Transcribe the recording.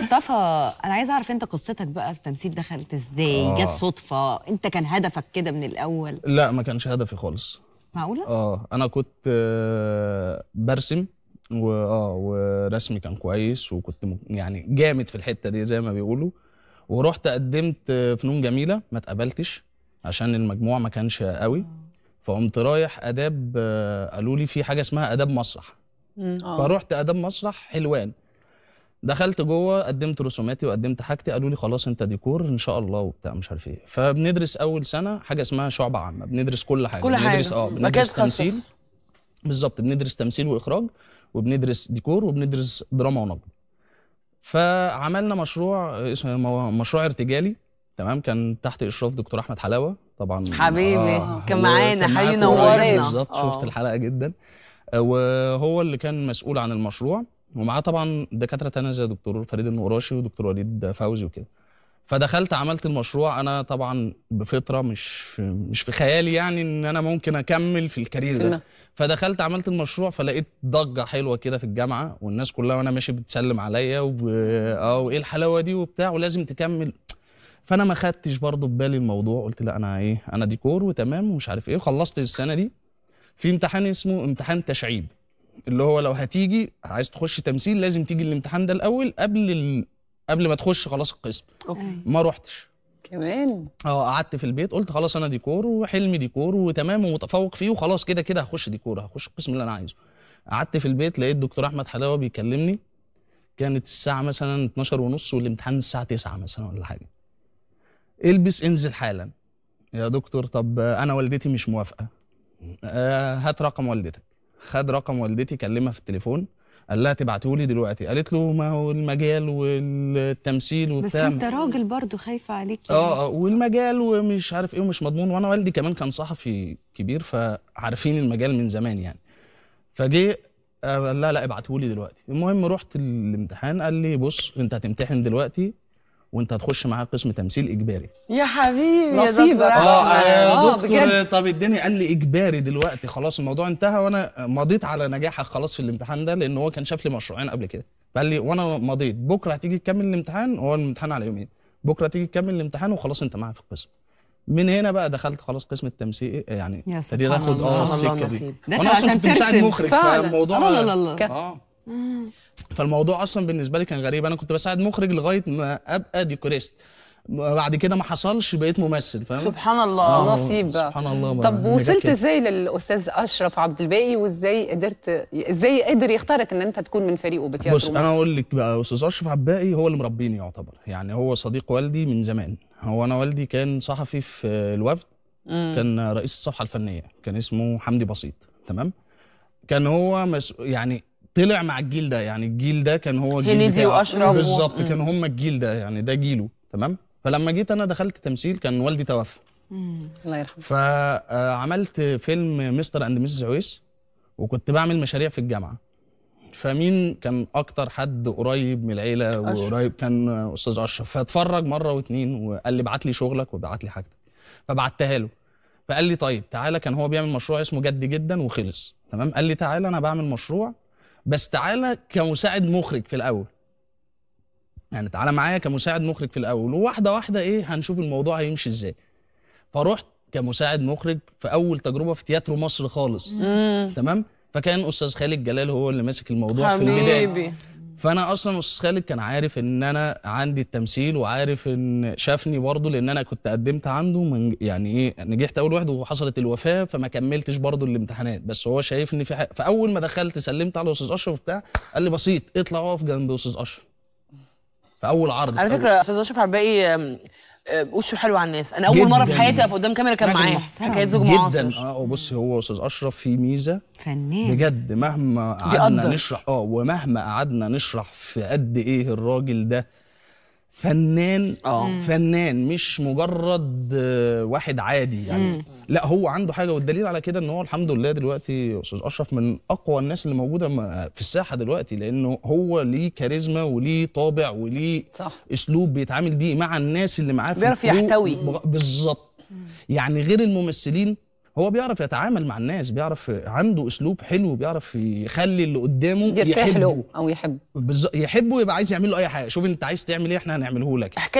مصطفى انا عايز اعرف انت قصتك بقى في التمثيل دخلت ازاي آه. جت صدفه انت كان هدفك كده من الاول لا ما كانش هدفي خالص معقوله اه انا كنت آه، برسم برسم واه ورسمي كان كويس وكنت يعني جامد في الحته دي زي ما بيقولوا ورحت قدمت فنون جميله ما اتقبلتش عشان المجموع ما كانش قوي آه. فقمت رايح اداب آه، قالوا لي في حاجه اسمها اداب مسرح آه. فروحت اداب مسرح حلوان دخلت جوه قدمت رسوماتي وقدمت حاجتي قالوا لي خلاص انت ديكور ان شاء الله وبتاع مش عارف ايه فبندرس اول سنه حاجه اسمها شعبة عامه بندرس كل حاجه كل حاجه اه بندرس تمثيل بالظبط بندرس تمثيل واخراج وبندرس ديكور وبندرس دراما ونقد فعملنا مشروع مشروع ارتجالي تمام كان تحت اشراف دكتور احمد حلاوه طبعا حبيبي آه كان معانا حي نورنا بالظبط شفت آه. الحلقه جدا آه، وهو اللي كان مسؤول عن المشروع ومعاه طبعا دكاتره تانية زي دكتور فريد النقراشي ودكتور وليد فوزي وكده فدخلت عملت المشروع انا طبعا بفطره مش في مش في خيالي يعني ان انا ممكن اكمل في الكارير ده فدخلت عملت المشروع فلقيت ضجه حلوه كده في الجامعه والناس كلها وانا ماشي بتسلم عليا واه ايه الحلاوه دي وبتاع ولازم تكمل فانا ما خدتش برضه ببالي الموضوع قلت لا انا ايه انا ديكور وتمام ومش عارف ايه وخلصت السنه دي في امتحان اسمه امتحان تشعيب اللي هو لو هتيجي عايز تخش تمثيل لازم تيجي الامتحان ده الاول قبل ال... قبل ما تخش خلاص القسم أوكي. أيوة. ما رحتش كمان اه قعدت في البيت قلت خلاص انا ديكور وحلمي ديكور وتمام ومتفوق فيه وخلاص كده كده هخش ديكور هخش القسم اللي انا عايزه قعدت في البيت لقيت دكتور احمد حلاوه بيكلمني كانت الساعه مثلا 12 ونص والامتحان الساعه 9 مثلا ولا حاجه البس انزل حالا يا دكتور طب انا والدتي مش موافقه آه، هات رقم والدتك خد رقم والدتي كلمها في التليفون قال لها تبعته لي دلوقتي قالت له ما هو المجال والتمثيل وبتاع بس انت راجل برضه خايفه عليك يعني. آه،, اه والمجال ومش عارف ايه ومش مضمون وانا والدي كمان كان صحفي كبير فعارفين المجال من زمان يعني فجه آه، قال لا لا ابعته لي دلوقتي المهم رحت الامتحان قال لي بص انت هتمتحن دلوقتي وانت هتخش معاه قسم تمثيل اجباري يا حبيبي يا دكتور اه يا آه، آه، دكتور طب اداني قال لي اجباري دلوقتي خلاص الموضوع انتهى وانا مضيت على نجاحك خلاص في الامتحان ده لان هو كان شاف لي مشروعين قبل كده فقال لي وانا مضيت بكره هتيجي تكمل الامتحان هو الامتحان على يومين بكره تيجي تكمل الامتحان وخلاص انت معايا في القسم من هنا بقى دخلت خلاص قسم التمثيل آه، يعني ابتديت اخد اه السكه دي وانا اصلا كنت مساعد مخرج فالموضوع اه فالموضوع اصلا بالنسبه لي كان غريب انا كنت بساعد مخرج لغايه ما ابقى ديكوريست بعد كده ما حصلش بقيت ممثل فاهم سبحان الله آه، نصيب سبحان الله طب وصلت ازاي للاستاذ اشرف عبد الباقي وازاي قدرت ازاي قدر يختارك ان انت تكون من فريقه بتياترو بص انا اقول لك بقى استاذ اشرف عبد الباقي هو اللي مربيني يعتبر يعني هو صديق والدي من زمان هو انا والدي كان صحفي في الوفد مم. كان رئيس الصفحه الفنيه كان اسمه حمدي بسيط تمام كان هو مسؤ... يعني طلع مع الجيل ده يعني الجيل ده كان هو الجيل هنيدي واشرف بالظبط كان هم الجيل ده يعني ده جيله تمام فلما جيت انا دخلت تمثيل كان والدي توفى الله يرحمه فعملت فيلم مستر اند ميسز عويس وكنت بعمل مشاريع في الجامعه فمين كان اكتر حد قريب من العيله وقريب كان استاذ اشرف فاتفرج مره واتنين وقال لي ابعت لي شغلك وابعت لي حاجتك فبعتها له فقال لي طيب تعالى كان هو بيعمل مشروع اسمه جد جدا وخلص تمام قال لي تعالى انا بعمل مشروع بس تعالى كمساعد مخرج في الاول يعني تعالى معايا كمساعد مخرج في الاول وواحده واحده ايه هنشوف الموضوع هيمشي ازاي فروحت كمساعد مخرج في اول تجربه في تياترو مصر خالص مم. تمام فكان استاذ خالد جلال هو اللي ماسك الموضوع حبيبي. في البدايه فانا اصلا استاذ خالد كان عارف ان انا عندي التمثيل وعارف ان شافني برضه لان انا كنت قدمت عنده من يعني ايه نجحت اول واحد وحصلت الوفاه فما كملتش برضه الامتحانات بس هو شايفني في فاول ما دخلت سلمت على استاذ اشرف بتاع قال لي بسيط اطلع اقف جنب استاذ اشرف في اول عرض على فكره استاذ اشرف عباقي آه، وشه حلو على الناس انا اول مره في حياتي اقف قدام كاميرا كان معاه حكايه زوج معاصر جدا اه بص هو استاذ اشرف في ميزه فنان بجد مهما قعدنا نشرح اه ومهما قعدنا نشرح في قد ايه الراجل ده فنان اه فنان مش مجرد واحد عادي يعني مم. لا هو عنده حاجه والدليل على كده ان هو الحمد لله دلوقتي استاذ اشرف من اقوى الناس اللي موجوده في الساحه دلوقتي لانه هو ليه كاريزما وليه طابع وليه صح. اسلوب بيتعامل بيه مع الناس اللي معاه في بيعرف يحتوي بالظبط يعني غير الممثلين هو بيعرف يتعامل مع الناس بيعرف عنده اسلوب حلو بيعرف يخلي اللي قدامه يرتاح له او يحب يحبه يبقى عايز يعمل له اي حاجه شوف انت عايز تعمل ايه احنا هنعمله لك